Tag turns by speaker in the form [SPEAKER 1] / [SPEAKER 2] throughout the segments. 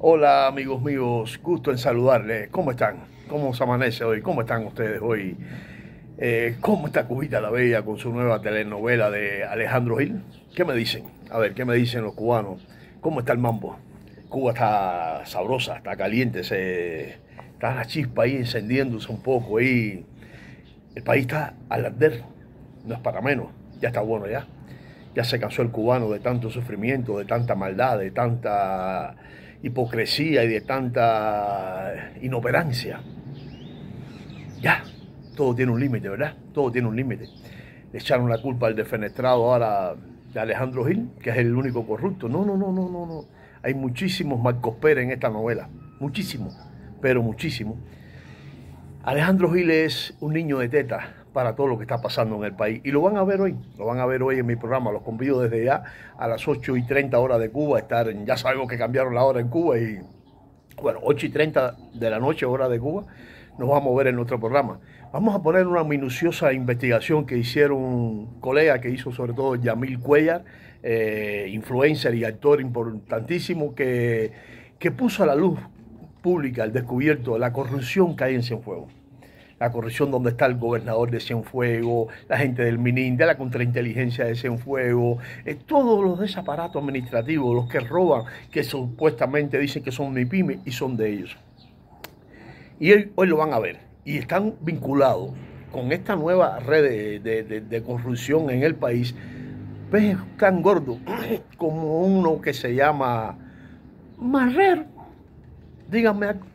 [SPEAKER 1] Hola amigos míos, gusto en saludarles. ¿Cómo están? ¿Cómo se amanece hoy? ¿Cómo están ustedes hoy? Eh, ¿Cómo está Cubita la Bella con su nueva telenovela de Alejandro Gil? ¿Qué me dicen? A ver, ¿qué me dicen los cubanos? ¿Cómo está el mambo? Cuba está sabrosa, está caliente, se, está la chispa ahí encendiéndose un poco. Ahí. El país está al arder, no es para menos, ya está bueno ya. Ya se cansó el cubano de tanto sufrimiento, de tanta maldad, de tanta hipocresía y de tanta inoperancia. Ya, todo tiene un límite, ¿verdad? Todo tiene un límite. Le echaron la culpa al defenestrado ahora de Alejandro Gil, que es el único corrupto. No, no, no, no, no, no. Hay muchísimos Marcos Pérez en esta novela. Muchísimos, pero muchísimos. Alejandro Gil es un niño de teta, para todo lo que está pasando en el país. Y lo van a ver hoy, lo van a ver hoy en mi programa. Los convido desde ya a las 8 y 30 horas de Cuba, estar ya sabemos que cambiaron la hora en Cuba y, bueno, 8 y 30 de la noche, hora de Cuba, nos vamos a ver en nuestro programa. Vamos a poner una minuciosa investigación que hicieron un colega que hizo sobre todo Yamil Cuellar, eh, influencer y actor importantísimo, que, que puso a la luz pública, el descubierto, la corrupción que hay en Cienfuegos la corrupción donde está el gobernador de Cienfuego, la gente del Minin, de la contrainteligencia de Cienfuegos, eh, todos los desaparatos administrativos, los que roban, que supuestamente dicen que son PYME y son de ellos. Y hoy, lo van a ver. Y están vinculados con esta nueva red de, corrupción en el país. Ves pues, tan gordo como uno que se llama Marrero. Díganme algo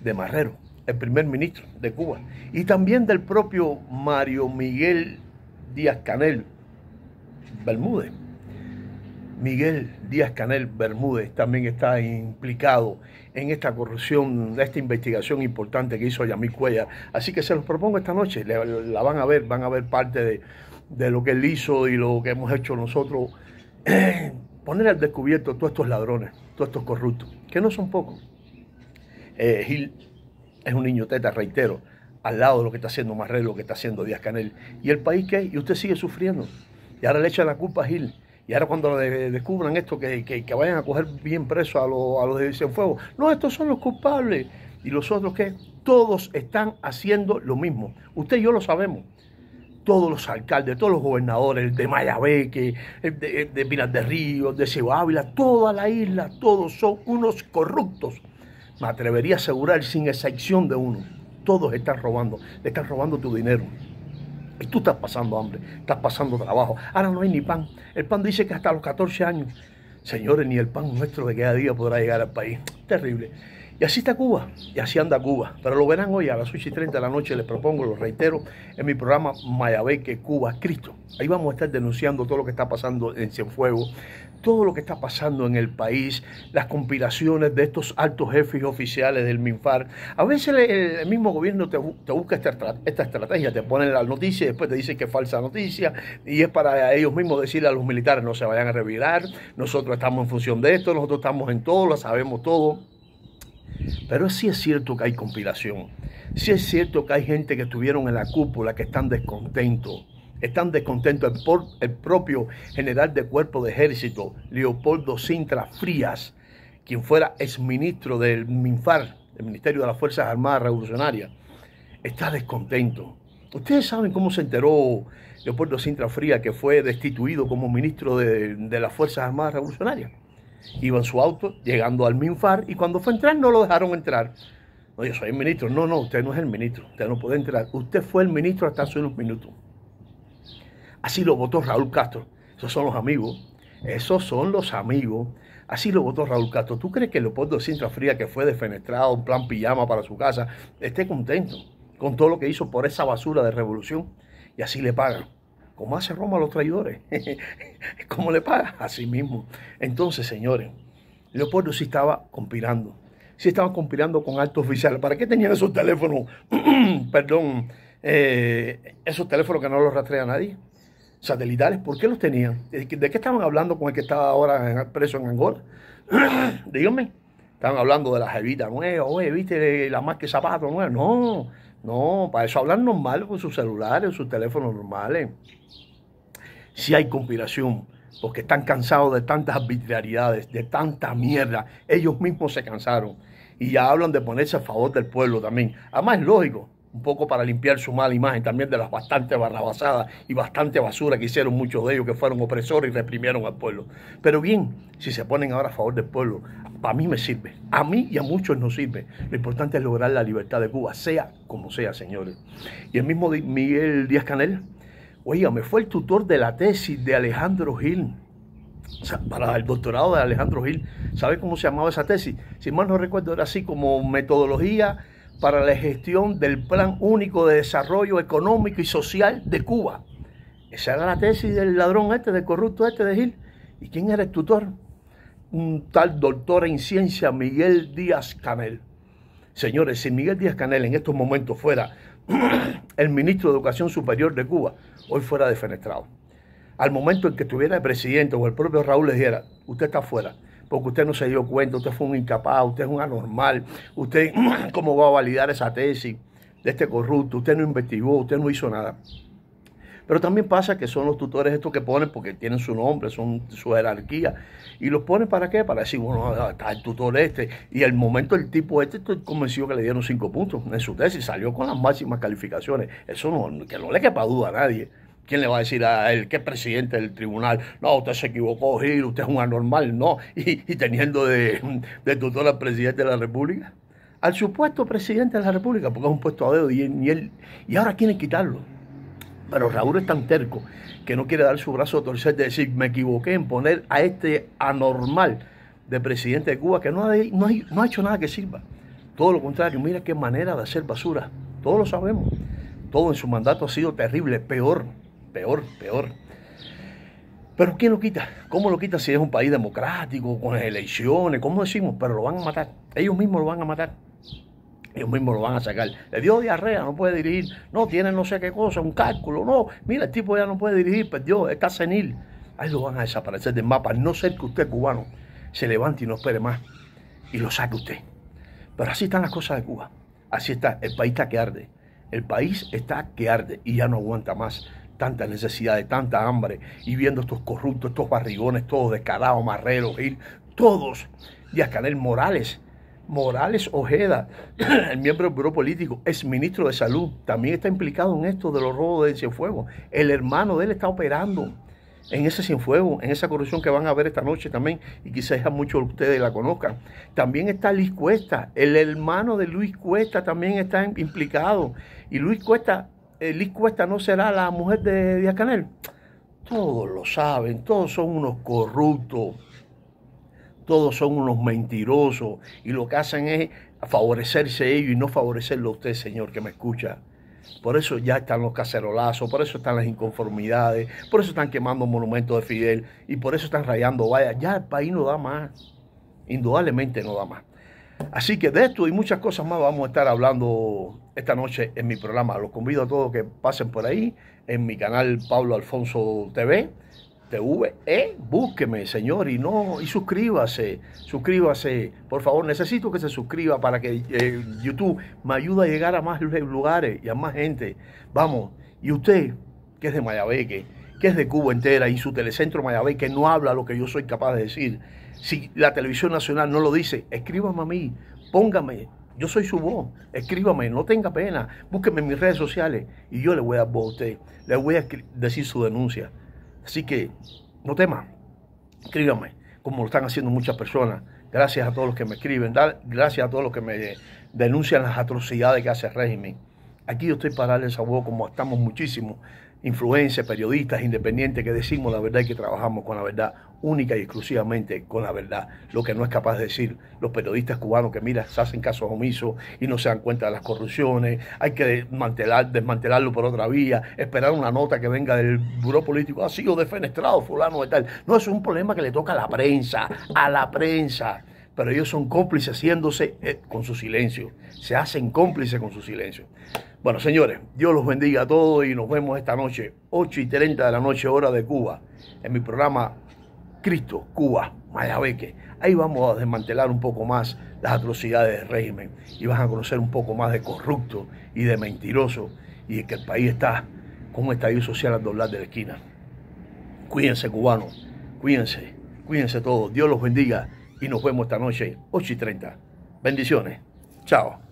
[SPEAKER 1] de Marrero el primer ministro de Cuba, y también del propio Mario Miguel Díaz Canel Bermúdez. Miguel Díaz Canel Bermúdez también está implicado en esta corrupción, esta investigación importante que hizo Yamil Cuella. Así que se los propongo esta noche, la, van a ver, van a ver parte de, lo que él hizo y lo que hemos hecho nosotros. poner al descubierto todos estos ladrones, todos estos corruptos, que no son pocos. Eh, es un niño teta, reitero, al lado de lo que está haciendo Marrero, lo que está haciendo Díaz Canel. ¿Y el país qué? Y usted sigue sufriendo. Y ahora le echan la culpa a Gil. Y ahora cuando descubran esto, que, que, vayan a coger bien preso a, a los de fuego, No, estos son los culpables. ¿Y los otros qué? Todos están haciendo lo mismo. Usted y yo lo sabemos. Todos los alcaldes, todos los gobernadores, de Mayabeque, de, el de de Río, de toda la isla, todos son unos corruptos me atrevería a asegurar sin excepción de uno, todos están robando, le están robando tu dinero. Y tú estás pasando hambre, estás pasando trabajo. Ahora no hay ni pan. El pan dice que hasta los 14 años, señores, ni el pan nuestro de cada día podrá llegar al país. Terrible. Y así está Cuba, y así anda Cuba. Pero lo verán hoy a las 8 y 30 de la noche, les propongo, lo reitero, en mi programa Mayabeque Cuba Cristo. Ahí vamos a estar denunciando todo lo que está pasando en Cienfuegos, todo lo que está pasando en el país, las compilaciones de estos altos jefes oficiales del MINFAR. A veces el, mismo gobierno te, busca esta, estrategia, te ponen la noticia y después te dicen que es falsa noticia y es para ellos mismos decirle a los militares no se vayan a revirar, nosotros estamos en función de esto, nosotros estamos en todo, lo sabemos todo pero sí es cierto que hay compilación. Sí es cierto que hay gente que estuvieron en la cúpula que están descontentos. Están descontentos. El, propio general de cuerpo de ejército, Leopoldo Sintra Frías, quien fuera exministro del MINFAR, el Ministerio de las Fuerzas Armadas Revolucionarias, está descontento. Ustedes saben cómo se enteró Leopoldo Sintra Frías, que fue destituido como ministro de las Fuerzas Armadas Revolucionarias Iba en su auto, llegando al Minfar, y cuando fue a entrar no lo dejaron entrar. No, yo soy el ministro. No, no, usted no es el ministro. Usted no puede entrar. Usted fue el ministro hasta hace unos minutos. Así lo votó Raúl Castro. Esos son los amigos. Esos son los amigos. Así lo votó Raúl Castro. ¿Tú crees que Leopoldo Cintra Fría, que fue defenestrado, un plan pijama para su casa, esté contento con todo lo que hizo por esa basura de revolución? Y así le pagan como hace Roma a los traidores. ¿Cómo le paga? Así mismo. Entonces, señores, Leopoldo sí estaba conspirando. Sí estaba conspirando con altos oficiales. ¿Para qué tenían esos teléfonos? Perdón, eh, esos teléfonos que no los rastrea nadie. Satelitales, ¿por qué los tenían? ¿De qué estaban hablando con el que estaba ahora preso en Angola? Díganme. Estaban hablando de la jevita nueva, oye, viste la más que zapato no, No, no, para eso hablan normal con sus celulares, sus teléfonos normales. Si hay conspiración, porque están cansados de tantas arbitrariedades, de tanta mierda. Ellos mismos se cansaron. Y ya hablan de ponerse a favor del pueblo también. Además es lógico, un poco para limpiar su mala imagen también de las bastante barrabasadas y bastante basura que hicieron muchos de ellos que fueron opresores y reprimieron al pueblo. Pero bien, si se ponen ahora a favor del pueblo, para mí me sirve, a mí y a muchos nos sirve. Lo importante es lograr la libertad de Cuba, sea como sea, señores. Y el mismo Miguel Díaz Canel, oiga, me fue el tutor de la tesis de Alejandro Gil. para el doctorado de Alejandro Gil, ¿sabe cómo se llamaba esa tesis? Si mal no recuerdo, era así como metodología para la gestión del Plan Único de Desarrollo Económico y Social de Cuba. Esa era la tesis del ladrón este, del corrupto este de Gil. ¿Y quién era el tutor? Un tal doctor en ciencia, Miguel Díaz Canel. Señores, si Miguel Díaz Canel en estos momentos fuera el ministro de Educación Superior de Cuba, hoy fuera defenestrado. Al momento en que estuviera el presidente o el propio Raúl le dijera, usted está fuera, porque usted no se dio cuenta, usted fue un incapaz, usted es un anormal, usted cómo va a validar esa tesis de este corrupto, usted no investigó, usted no hizo nada. Pero también pasa que son los tutores estos que ponen, porque tienen su nombre, son su jerarquía, y los ponen para qué? Para decir, bueno, ah, está el tutor este, y al momento el tipo este, estoy convencido que le dieron cinco puntos en su tesis, salió con las máximas calificaciones. Eso no, que no le quepa duda a nadie. ¿Quién le va a decir a él que presidente del tribunal? No, usted se equivocó, Gil, usted es un anormal, no. Y, teniendo de, de, tutor al presidente de la República. Al supuesto presidente de la República, porque es un puesto a dedo y, él, y ahora quiere quitarlo. Pero Raúl es tan terco que no quiere dar su brazo a torcer de decir, me equivoqué en poner a este anormal de presidente de Cuba que no no, no ha hecho nada que sirva. Todo lo contrario, mira qué manera de hacer basura. Todos lo sabemos. Todo en su mandato ha sido terrible, peor peor, peor. Pero ¿quién lo quita? ¿Cómo lo quita si es un país democrático, con elecciones? ¿Cómo decimos? Pero lo van a matar. Ellos mismos lo van a matar. Ellos mismos lo van a sacar. Le dio diarrea, no puede dirigir. No, tiene no sé qué cosa, un cálculo. No, mira, el tipo ya no puede dirigir, perdió, está senil. Ahí lo van a desaparecer del mapa. No ser que usted, cubano, se levante y no espere más y lo saque usted. Pero así están las cosas de Cuba. Así está. El país está que arde. El país está que arde y ya no aguanta más tanta necesidad, de tanta hambre, y viendo estos corruptos, estos barrigones, todos descarados, marreros, todos, y a Canel Morales, Morales Ojeda, el miembro del Buró Político, es ministro de Salud, también está implicado en esto de los robos de Cienfuegos. El hermano de él está operando en ese Cienfuegos, en esa corrupción que van a ver esta noche también, y quizás muchos de ustedes la conozcan. También está Luis Cuesta, el hermano de Luis Cuesta también está implicado. Y Luis Cuesta Liz Cuesta no será la mujer de Díaz Canel. Todos lo saben, todos son unos corruptos, todos son unos mentirosos y lo que hacen es favorecerse ellos y no favorecerlo a usted, señor, que me escucha. Por eso ya están los cacerolazos, por eso están las inconformidades, por eso están quemando monumentos de Fidel y por eso están rayando vallas. Ya el país no da más, indudablemente no da más. Así que de esto y muchas cosas más vamos a estar hablando esta noche en mi programa. Los convido a todos que pasen por ahí en mi canal Pablo Alfonso TV. TV, e búsqueme, señor, y no, y suscríbase, suscríbase, por favor, necesito que se suscriba para que eh, YouTube me ayude a llegar a más lugares y a más gente. Vamos, y usted, que es de Mayabeque, que es de Cuba entera, y su telecentro Mayabeque no habla lo que yo soy capaz de decir si la televisión nacional no lo dice, escríbame a mí, póngame, yo soy su voz, escríbame, no tenga pena, búsqueme en mis redes sociales y yo le voy a dar le voy a decir su denuncia. Así que no tema, escríbame, como lo están haciendo muchas personas. Gracias a todos los que me escriben, gracias a todos los que me denuncian las atrocidades que hace el régimen. Aquí yo estoy para darles a voz como estamos muchísimo influencias, periodistas independientes que decimos la verdad y que trabajamos con la verdad, única y exclusivamente con la verdad, lo que no es capaz de decir los periodistas cubanos que, mira, se hacen casos omisos y no se dan cuenta de las corrupciones, hay que desmantelar, desmantelarlo por otra vía, esperar una nota que venga del buró político, ha ah, sido defenestrado fulano de tal. No, es un problema que le toca a la prensa, a la prensa pero ellos son cómplices haciéndose eh, con su silencio, se hacen cómplices con su silencio. Bueno, señores, Dios los bendiga a todos y nos vemos esta noche, 8 y 30 de la noche, hora de Cuba, en mi programa Cristo, Cuba, Mayabeque. Ahí vamos a desmantelar un poco más las atrocidades del régimen y vas a conocer un poco más de corrupto y de mentiroso y de que el país está con un estadio social al doblar de la esquina. Cuídense, cubanos, cuídense, cuídense todos. Dios los bendiga y nos vemos esta noche, 8 y 30. Bendiciones. Chao.